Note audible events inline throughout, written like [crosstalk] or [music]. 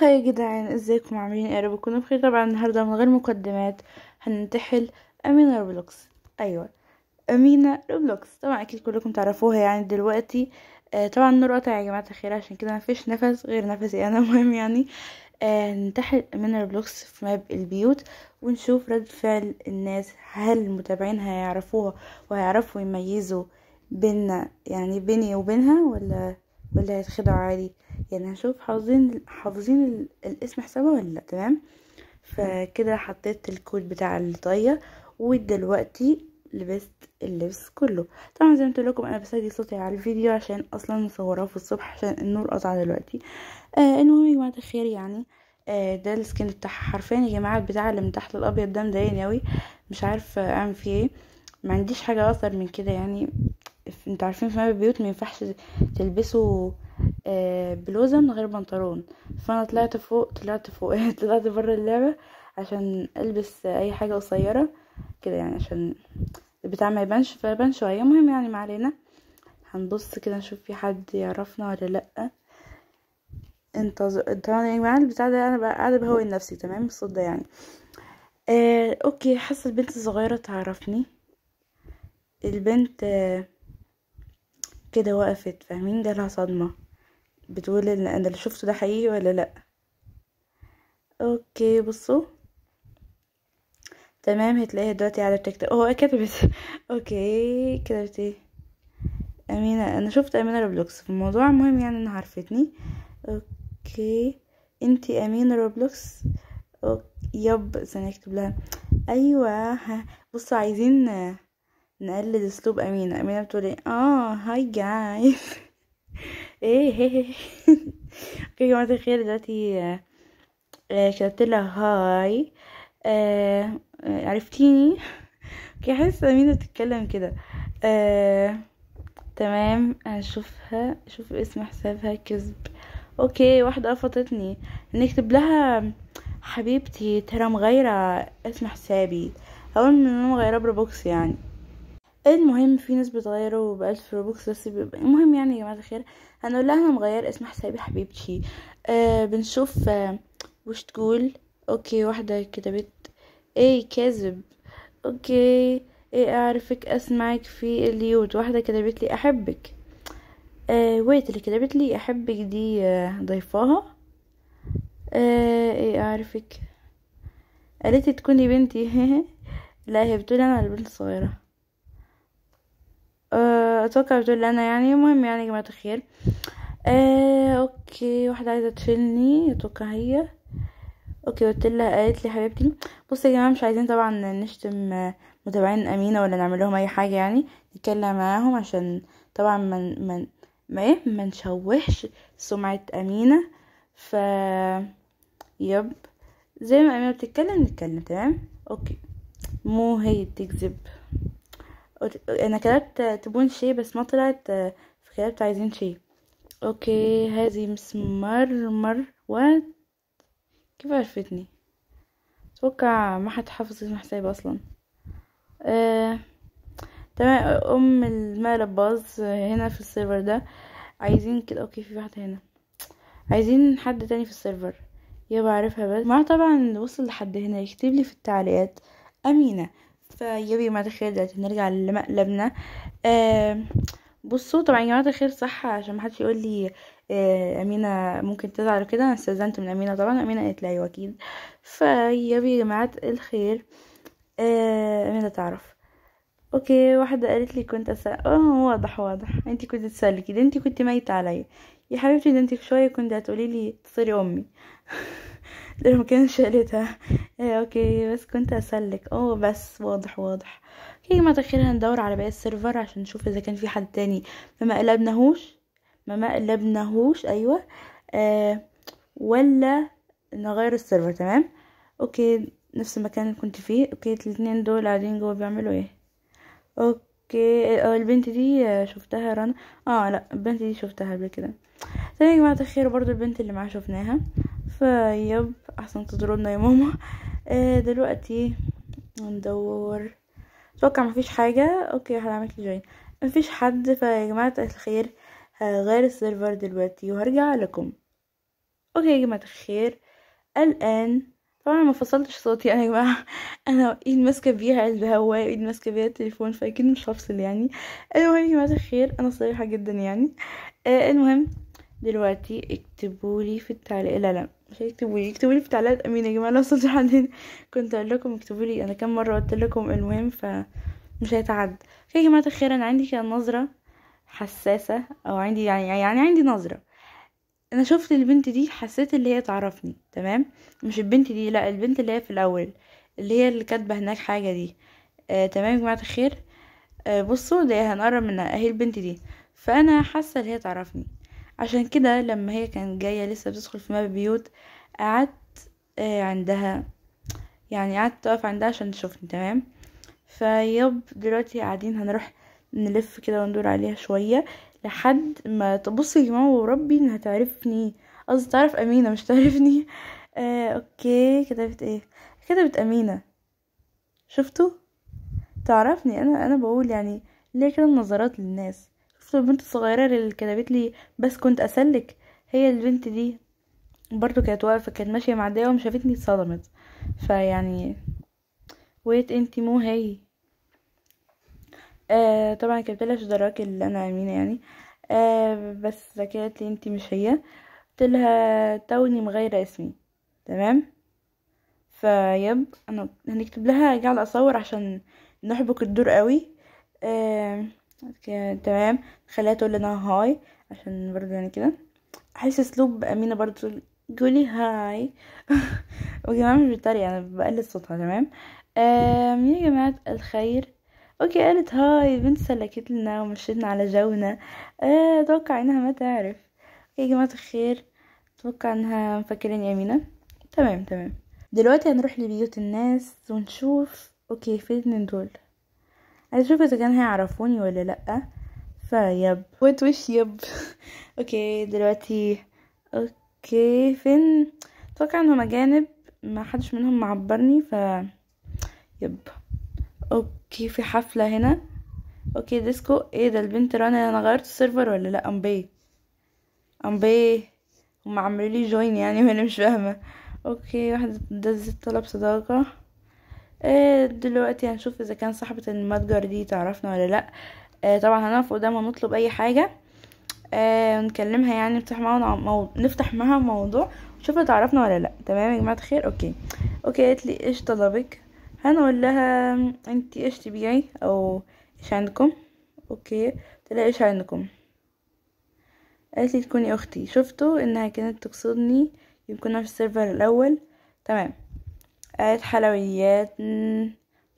هاي يا جدعان ازيكم عاملين ايه ربكم بخير طبعا النهارده من غير مقدمات هننتحل امينه روبلوكس ايوه امينه روبلوكس طبعا اكيد كلكم تعرفوها يعني دلوقتي آه طبعا النور قطع يا جماعه الخير عشان كده مفيش نفس غير نفسي انا [laughs] مهم يعني آه ننتحل امينه روبلوكس في ماب البيوت ونشوف رد فعل الناس هل المتابعين هيعرفوها وهيعرفوا يميزوا بيننا يعني بيني وبينها ولا ولا هيتخدعوا عادي يعني هشوف حافظين حافظين الاسم حسابها ولا لا تمام فكده حطيت الكود بتاع الطاقية ودلوقتي لبست اللبس كله طبعا زي ما قلت لكم انا بسجل صوتي على الفيديو عشان اصلا مصوراه في الصبح عشان النور قطع دلوقتي آه المهم يا جماعه الخير يعني آه ده السكين بتاعها حرفيا يا جماعه البتاع اللي من تحت الابيض ده مضايقني اوي مش عارفه اعمل فيه ايه ما عنديش حاجه اكتر من كده يعني انتوا عارفين في البيوت ما ينفعش تلبسوا آه، بلوزة من غير بنطلون فانا طلعت فوق طلعت فوق [laughs] طلعت بره اللعبة عشان البس اي حاجة قصيرة كده يعني عشان البتاع ما يبانش فيبان شوية المهم يعني ما علينا هنبص كده نشوف في حد يعرفنا ولا لأ انتظر طبعا يعني يا جماعة البتاع ده انا قاعدة بهون نفسي تمام الصوت ده يعني آه، اوكي حاسة البنت الصغيرة تعرفني البنت آه، كده وقفت فاهمين جالها صدمة بتقول ان انا اللي شفته ده حقيقي ولا لا اوكي بصوا تمام هتلاقيها دلوقتي على التيك توك اهو كتبت [laughs] اوكي كتبت ايه امينه انا شفت امينه روبلوكس في الموضوع مهم يعني انها عرفتني اوكي انتي امينه روبلوكس أوكي. يب استنى اكتب لها ايوه ها. بصوا عايزين نقلد اسلوب امينه امينه بتقول ايه اه هاي جايز [laughs] ايه [laughs] اوكي جماعة الخير دلوقتي كتبت آه، آه، لها هاي آه، عرفتيني [laughs] اوكي حاسة مين بتتكلم كده تمام هشوفها شوف اسم حسابها كذب اوكي واحدة رفضتني نكتب لها حبيبتي ترى مغيرة اسم حسابي اول من انا مغيرة بروبوكس يعني المهم في ناس بتغيره بألف روبوكس بس المهم يعني يا جماعة الخير هنقول لها انا مغير اسم حسابي حبيبتي آه بنشوف آه وش تقول اوكي واحدة كتبت ايه كذب اوكي ايه اعرفك اسمعك في اليوت واحدة كتبت لي احبك آه ويت اللي كتبت لي احبك دي آه ضيفاها آه ايه اعرفك قالت تكوني بنتي [laughs] لا هي بتقول انا البنت الصغيره اتوقع بتقول انا يعني المهم يعني يا جماعه الخير آه اوكي واحده عايزه تشيلني اتوقع هي اوكي قلت لها قالت لي حبيبتي بصي يا جماعه مش عايزين طبعا نشتم آه، متابعين امينه ولا نعمل لهم اي حاجه يعني نتكلم معاهم عشان طبعا من من ما ايه ما نشوهش سمعه امينه ف يب زي ما امينه بتتكلم نتكلم تمام اوكي مو هي بتكذب انا كتبت تبون شي بس ما طلعت كتبت آه، عايزين شي اوكي هذه مسمار مروة كيف عرفتني اتوقع ما حد حافظ اسم حسابي اصلا آه. ام المقلب باظ آه، هنا في السيرفر ده عايزين كده اوكي في واحده هنا عايزين حد تاني في السيرفر يا بعرفها بس ما طبعا وصل لحد هنا يكتب لي في التعليقات امينه فيبي جماعة الخير دلوقتي نرجع لمقلبنا آه، بصوا طبعا يا جماعة الخير صح عشان محدش يقول لي آه، امينة ممكن تزعل كده انا استأذنت من امينة طبعا امينة قالت لي ايوه اكيد فيبي يا جماعة الخير آه، امينة تعرف اوكي واحدة قالت لي كنت اسال اه واضح واضح انت كنت تسالي كده انت كنت ميتة عليا يا حبيبتي ده انت شوية كنت هتقولي لي تصيري امي [laughs] لانه كانش شالتها إيه اوكي بس كنت اسلك اه بس واضح واضح اوكي ما تخيلنا هندور على باقي السيرفر عشان نشوف اذا كان في حد تاني ما ما قلبناهوش ما قلبناهوش ايوه آه ولا نغير السيرفر تمام اوكي نفس المكان اللي كنت فيه اوكي الاتنين دول قاعدين جوه بيعملوا ايه اوكي أو آه، البنت دي آه، شفتها رنا اه لا البنت دي شفتها قبل كده تمام يا جماعه الخير برضو البنت اللي معاه شفناها فيب احسن تضربنا يا ماما [laughs] آه دلوقتي ندور اتوقع مفيش حاجه اوكي هنعمل جوين مفيش حد فيا جماعه الخير هغير السيرفر دلوقتي وهرجع لكم اوكي يا جماعه الخير الان طبعا ما فصلتش صوتي انا يا جماعه [laughs] انا ايد ماسكه بيها الهوا ايد ماسكه بيها التليفون فاكيد مش هفصل يعني المهم يا جماعه الخير انا صريحه جدا يعني آه المهم دلوقتي اكتبولي في التعليق لا لا مش هيكتبوا لي اكتبوا لي في تعليقات امين يا جماعه لو وصلت لحد هنا كنت اقول لكم اكتبوا لي انا كم مره قلت لكم المهم مش هيتعد يا جماعه الخير انا عندي كده نظره حساسه او عندي يعني يعني عندي نظره انا شفت البنت دي حسيت اللي هي تعرفني تمام مش البنت دي لا البنت اللي هي في الاول اللي هي اللي كاتبه هناك حاجه دي آه تمام يا جماعه الخير آه بصوا ده هنقرب منها اهي البنت دي فانا حاسه ان هي تعرفني عشان كده لما هي كانت جاية لسه بتدخل في باب البيوت قعدت آه، عندها يعني قعدت اقف عندها عشان تشوفني تمام فيب دلوقتي قاعدين هنروح نلف كده وندور عليها شوية لحد ما تبص يا جماعة وربي انها تعرفني قصدي تعرف امينة مش تعرفني [laughs] آه اوكي كتبت ايه كتبت امينة شفتوا تعرفني انا انا بقول يعني ليه كده النظرات للناس شفتوا البنت الصغيرة اللي كتبت لي بس كنت أسلك هي البنت دي برضو كانت واقفة كانت ماشية معدية ومش شافتني اتصدمت فيعني ويت انتي مو هي آه طبعا كتبتلها شدراك اللي انا امينه يعني آه بس ذكرت لي انتي مش هي قلتلها توني مغيرة اسمي تمام فيب انا هنكتب لها قاعدة اصور عشان نحبك الدور قوي آه تمام خليها تقول لنا هاي عشان برضه يعني كده احس اسلوب امينه برضه تقولي هاي [laughs] ما مش بتاري انا بقلل صوتها تمام يا جماعه الخير اوكي قالت هاي بنت سلكت لنا ومشيتنا على جونا آه، اتوقع انها ما تعرف اوكي يا جماعه الخير اتوقع انها مفكراني امينه تمام تمام دلوقتي هنروح لبيوت الناس ونشوف اوكي فين دول هشوف اذا كان هيعرفوني ولا لا فيب وات وش يب [laughs] اوكي دلوقتي اوكي فين اتوقع انهم اجانب ما حدش منهم معبرني ف يب اوكي في حفله هنا اوكي ديسكو ايه ده البنت رانا انا غيرت السيرفر ولا لا امبي امبي هم عملوا لي جوين يعني وانا مش فاهمه اوكي واحده دزت طلب صداقه دلوقتي هنشوف اذا كان صاحبة المتجر دي تعرفنا ولا لا آه طبعا هنقف قدامها نطلب اي حاجة آه نكلمها يعني نفتح معاها مو... نفتح معاها موضوع نشوفها تعرفنا ولا لا تمام يا جماعة الخير اوكي اوكي قالت لي ايش طلبك هنقول لها انتي ايش تبيعي او ايش عندكم اوكي تلاقي ايش عندكم قالت لي تكوني اختي شفتوا انها كانت تقصدني يمكن في السيرفر الاول تمام حلويات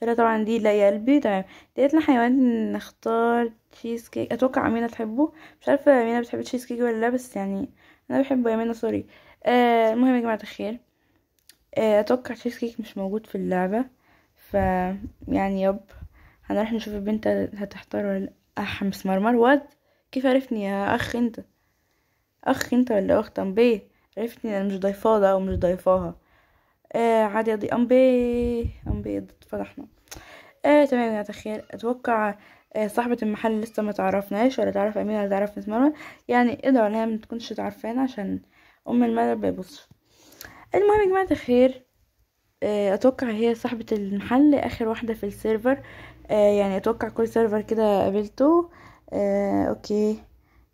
طلع طبعا دي لا قلبي تمام ديت حيوان نختار تشيز كيك اتوقع امينه تحبه مش عارفه امينه بتحب تشيز كيك ولا لا بس يعني انا بحبه يا امينه سوري آه المهم يا جماعه الخير آه اتوقع تشيز كيك مش موجود في اللعبه ف يعني يب هنروح نشوف البنت هتحتار ولا لا مرمر مسمرمر واد كيف عرفني يا اخ انت اخ انت ولا اخت بيه عرفتني انا مش ضيفاها ده او مش ضيفاها آه عادي قضي أمبي أمبي فرحنا آه تمام يا الخير أتوقع آه صاحبة المحل لسه ما تعرفناش ولا تعرف أمين ولا تعرف نسمة يعني ادعوا لها ما تكونش تعرفانا عشان أم الملل بيبص المهم يا جماعة الخير آه أتوقع هي صاحبة المحل آخر واحدة في السيرفر آه يعني أتوقع كل سيرفر كده قابلته آه أوكي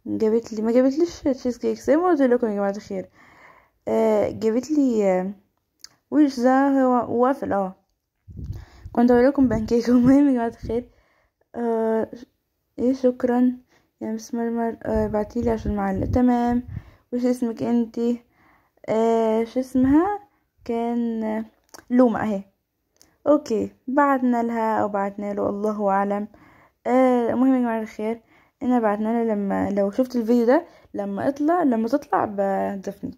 جابت لي ما ليش تشيز كيك زي ما قلت لكم يا جماعة الخير آه جابت لي آه وش ذا هو وافل اه كنت اقول لكم بانكيك المهم يا جماعه الخير آه ايه شكرا يا مس مرمر آه بعتيلي عشان معلق تمام وش اسمك انتي آه شو اسمها كان لومة اهي اوكي بعتنا لها او بعتنا له الله اعلم آه المهم يا جماعه الخير انا بعتنا لها لما لو شفت الفيديو ده لما اطلع لما تطلع بضيفني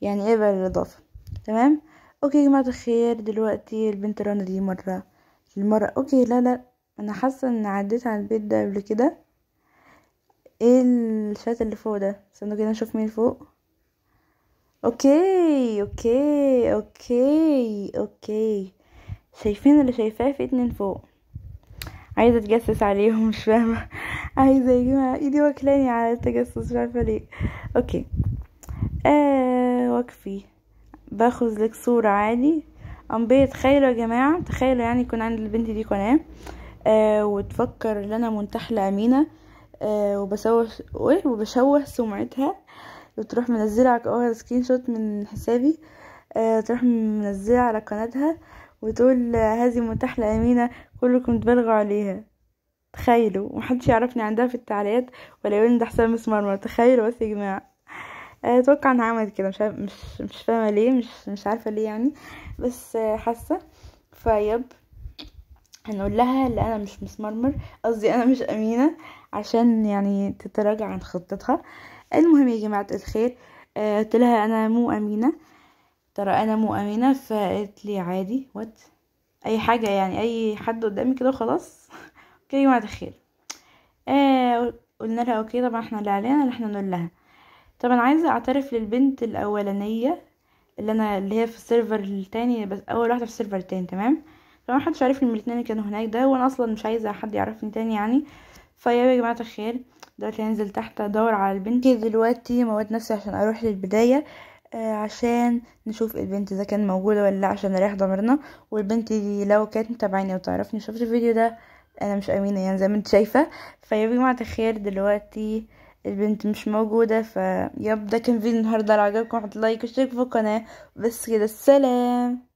يعني ايه بقى الاضافه تمام اوكي يا جماعه الخير دلوقتي البنت رنا دي مره المره اوكي لا لا انا حاسه ان عديت على البيت ده قبل كده ايه الشات اللي فوق ده استنوا كده نشوف مين فوق اوكي اوكي اوكي اوكي شايفين اللي شايفاه في اتنين فوق عايزه اتجسس عليهم مش فاهمه عايزه يا جماعه ايدي واكلاني على التجسس مش عارفه ليه اوكي آه وكفي باخذ لك صورة عادي قام تخيلوا يا جماعة تخيلوا يعني يكون عند البنت دي قناة آه وتفكر ان انا منتحلة امينة آه وبسوه وبشوه سمعتها وتروح منزلة على سكرين شوت من حسابي آه تروح منزلة على قناتها وتقول هذه منتحلة امينة كلكم تبالغوا عليها تخيلوا محدش يعرفني عندها في التعليقات ولا يقول ده حساب مسمار تخيلوا بس يا جماعه آه، اتوقع انها عملت كده مش مش مش فاهمه ليه مش مش عارفه ليه يعني بس آه، حاسه فيب هنقول لها ان انا مش مسمرمر قصدي انا مش امينه عشان يعني تتراجع عن خطتها المهم يا جماعه الخير آه، قلت لها انا مو امينه ترى انا مو امينه فقالت لي عادي وات اي حاجه يعني اي حد قدامي كده خلاص [laughs] اوكي يا جماعه الخير آه قلنا لها اوكي طبعا احنا اللي علينا ان احنا نقول لها طب انا عايزه اعترف للبنت الاولانيه اللي انا اللي هي في السيرفر التاني بس اول واحده في السيرفر التاني تمام طبعا محدش عارفني من الاتنين كانوا هناك ده وانا اصلا مش عايزه حد يعرفني تاني يعني فيا يا جماعه الخير دلوقتي هنزل تحت ادور على البنت دلوقتي مواد نفسي عشان اروح للبدايه آه عشان نشوف البنت اذا كان موجوده ولا لا عشان نريح ضميرنا والبنت دي لو كانت متابعاني وتعرفني شفت الفيديو ده انا مش امينه يعني زي ما انت شايفه فيا جماعه الخير دلوقتي البنت مش موجودة فيب ده كان فيديو النهاردة لو عجبكم حط لايك واشترك في القناة بس كده السلام